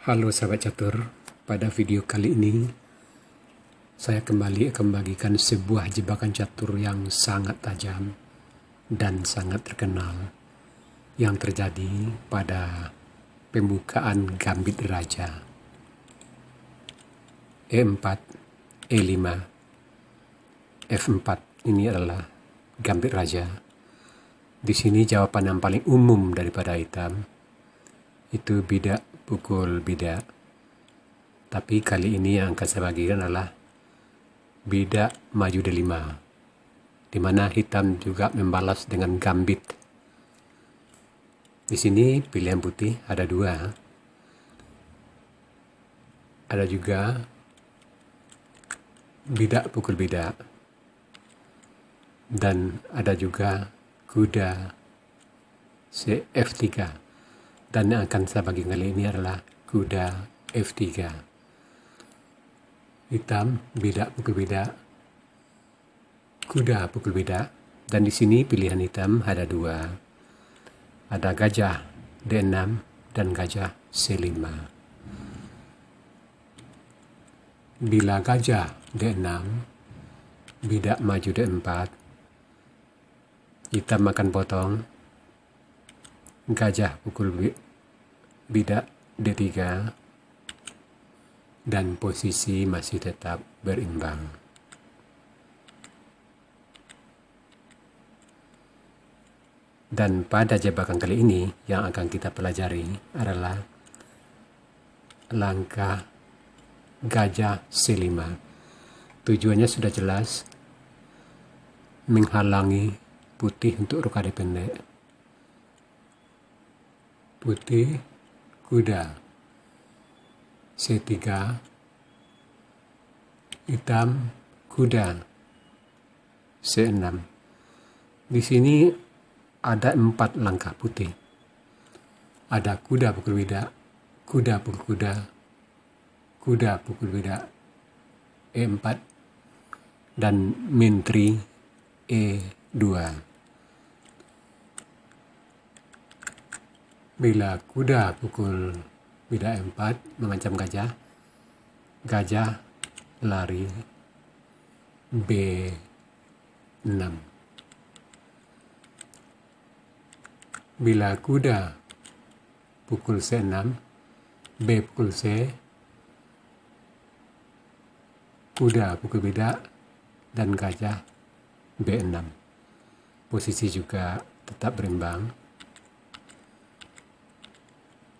Halo sahabat catur, pada video kali ini saya kembali akan membagikan sebuah jebakan catur yang sangat tajam dan sangat terkenal yang terjadi pada pembukaan gambit raja. E4, E5, F4 ini adalah gambit raja. Di sini jawaban yang paling umum daripada hitam itu bidak pukul bidak. Tapi kali ini yang akan saya bagikan adalah bidak maju delima, di mana hitam juga membalas dengan gambit. Di sini pilihan putih ada dua. Ada juga bidak pukul bidak. Dan ada juga kuda CF3 dan yang akan saya bagi kali ini adalah kuda F3 hitam bidak pukul bidak kuda pukul bidak dan di sini pilihan hitam ada dua ada gajah D6 dan gajah C5 bila gajah D6 bidak maju D4 hitam akan potong gajah pukul bidak D3 dan posisi masih tetap berimbang. Dan pada jebakan kali ini yang akan kita pelajari adalah langkah gajah C5. Tujuannya sudah jelas menghalangi putih untuk rokade pendek putih kuda C3 hitam kuda C6 di sini ada empat langkah putih ada kuda pukul beda kuda pukul kuda kuda pukul beda E4 dan mentri E2 Bila kuda pukul bida empat mengancam gajah, gajah lari B6. Bila kuda pukul C6, B pukul C, kuda pukul bida, dan gajah B6. Posisi juga tetap berimbang.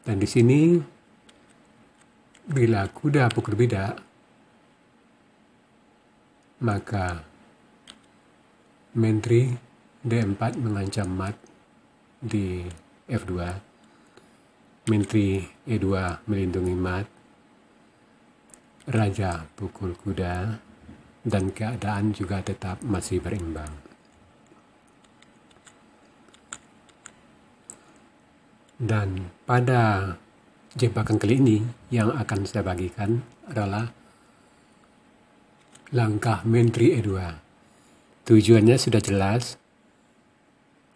Dan di sini bila kuda pukul bidak, maka menteri D4 mengancam mat di F2. Menteri E2 melindungi mat. Raja pukul kuda dan keadaan juga tetap masih berimbang. Dan pada jebakan kali ini yang akan saya bagikan adalah langkah menteri E2. Tujuannya sudah jelas.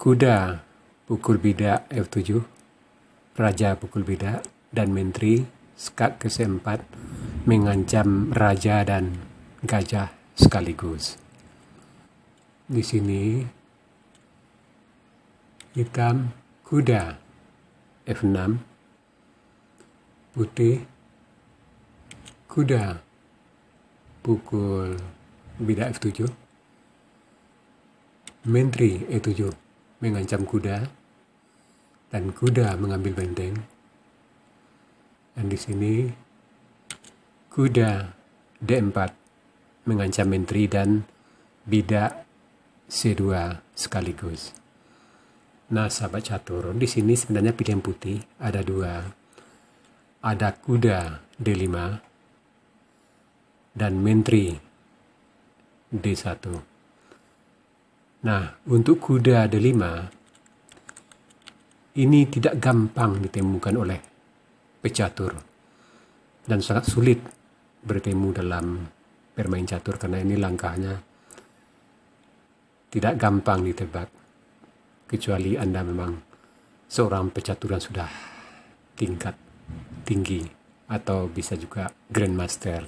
Kuda pukul bidak F7, Raja pukul bidak, dan menteri skak ke c mengancam raja dan gajah sekaligus. Di sini hitam kuda F6 putih kuda pukul bidak F7 menteri E7 mengancam kuda dan kuda mengambil benteng dan di sini kuda D4 mengancam menteri dan bidak C2 sekaligus. Nah, sahabat catur, di sini sebenarnya pilihan putih ada dua. Ada kuda D5 dan menteri D1. Nah, untuk kuda D5 ini tidak gampang ditemukan oleh pecatur dan sangat sulit bertemu dalam bermain catur karena ini langkahnya tidak gampang ditebak kecuali Anda memang seorang pecaturan sudah tingkat tinggi atau bisa juga grandmaster.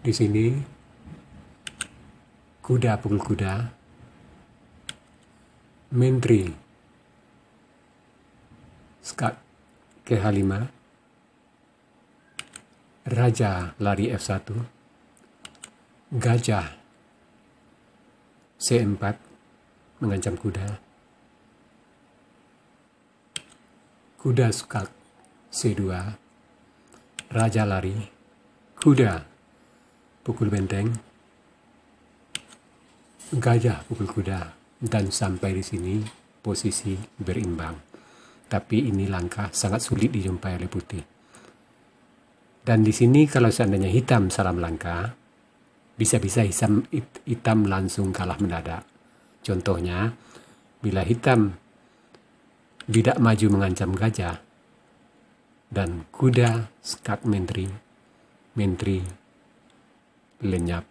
Di sini kuda pukul kuda, menteri skat keh 5 raja lari F1, gajah C4, mengancam kuda. Kuda suka C2 Raja lari Kuda pukul benteng Gajah pukul kuda dan sampai di sini posisi berimbang. Tapi ini langkah sangat sulit dijumpai oleh putih. Dan di sini kalau seandainya hitam salam langkah, bisa-bisa hitam, hitam langsung kalah mendadak. Contohnya, bila hitam tidak maju mengancam gajah dan kuda skak menteri menteri lenyap.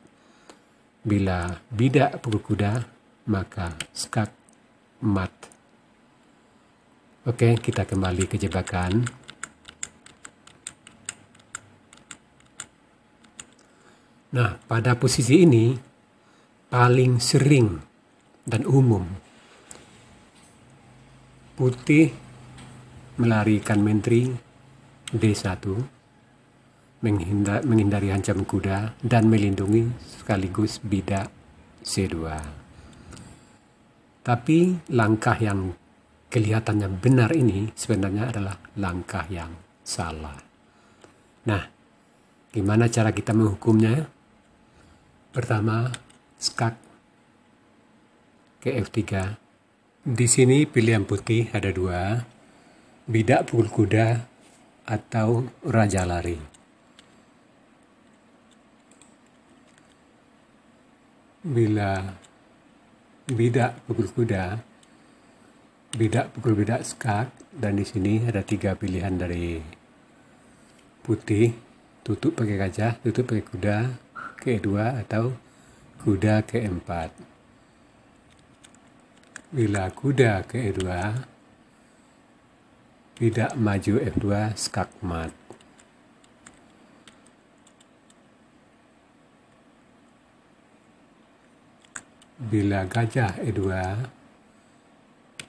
Bila bidak pukul kuda, maka skak mat. Oke, kita kembali ke jebakan. Nah, pada posisi ini paling sering dan umum. Putih melarikan menteri D1, menghindar, menghindari hancam kuda, dan melindungi sekaligus bidak C2. Tapi langkah yang kelihatannya benar ini sebenarnya adalah langkah yang salah. Nah, gimana cara kita menghukumnya? Pertama, skak ke F3. Di sini pilihan putih ada dua, bidak pukul kuda atau raja lari. Bila bidak pukul kuda, bidak pukul bidak skak, dan di sini ada tiga pilihan dari putih, tutup pakai gajah, tutup pakai kuda, ke dua atau kuda ke empat. Bila kuda ke E2, tidak maju F2 skakmat. Bila gajah E2,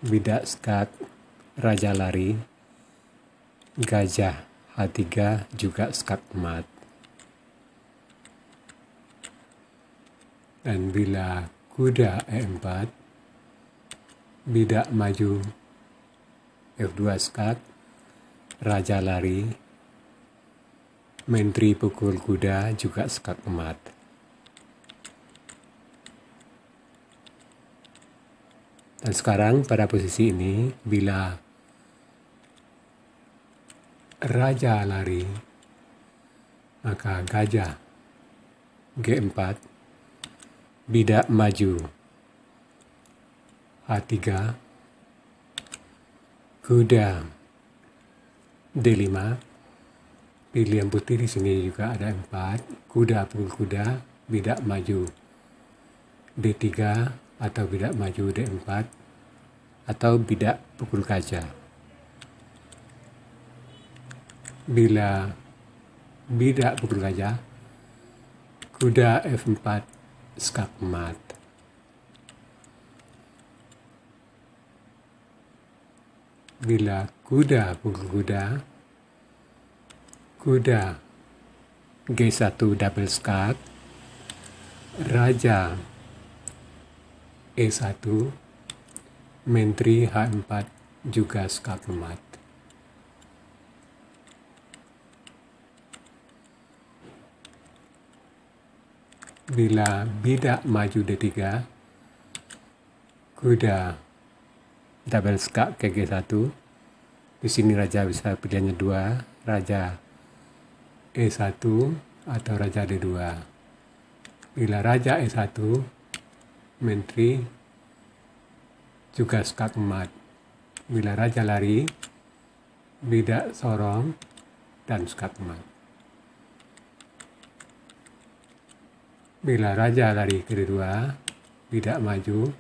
bidak skak raja lari, gajah H3 juga skakmat. Dan bila kuda E4, Bidak maju. F2 skak. Raja lari. Menteri pukul kuda juga skak emat. Dan sekarang pada posisi ini bila raja lari maka gajah G4 bidak maju A3 kuda D5 pilihan putih di sini juga ada 4 kuda pukul kuda bidak maju D3 atau bidak maju D4 atau bidak pukul kaca bila bidak pukul kaca kuda F4 skakmat bila kuda berkuda, kuda kuda G1 double scat, raja E1, menteri H4 juga skak lemat. Bila bidak maju D3, kuda double skak ke G1 di sini raja bisa pilihannya dua raja E1 atau raja D2 bila raja E1 menteri juga skak emat bila raja lari bidak sorong dan skak emat bila raja lari ke D2 tidak maju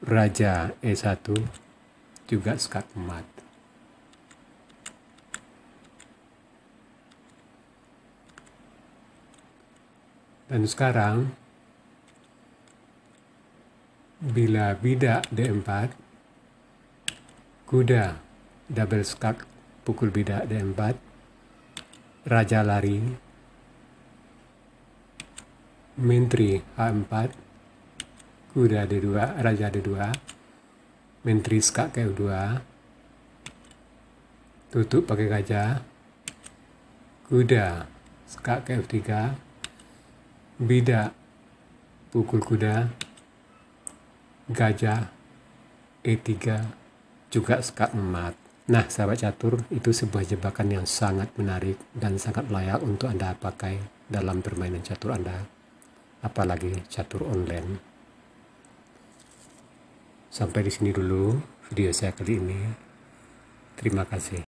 Raja E1 juga skak mat. Dan sekarang bila bidak D4 kuda double skak pukul bidak D4 raja lari menteri H4 kuda d2 raja d2 menteri skak ke dua, 2 tutup pakai gajah kuda skak ke tiga, 3 bidak pukul kuda gajah e3 juga skak emat. Nah, sahabat catur, itu sebuah jebakan yang sangat menarik dan sangat layak untuk Anda pakai dalam permainan catur Anda, apalagi catur online. Sampai di sini dulu video saya kali ini. Terima kasih.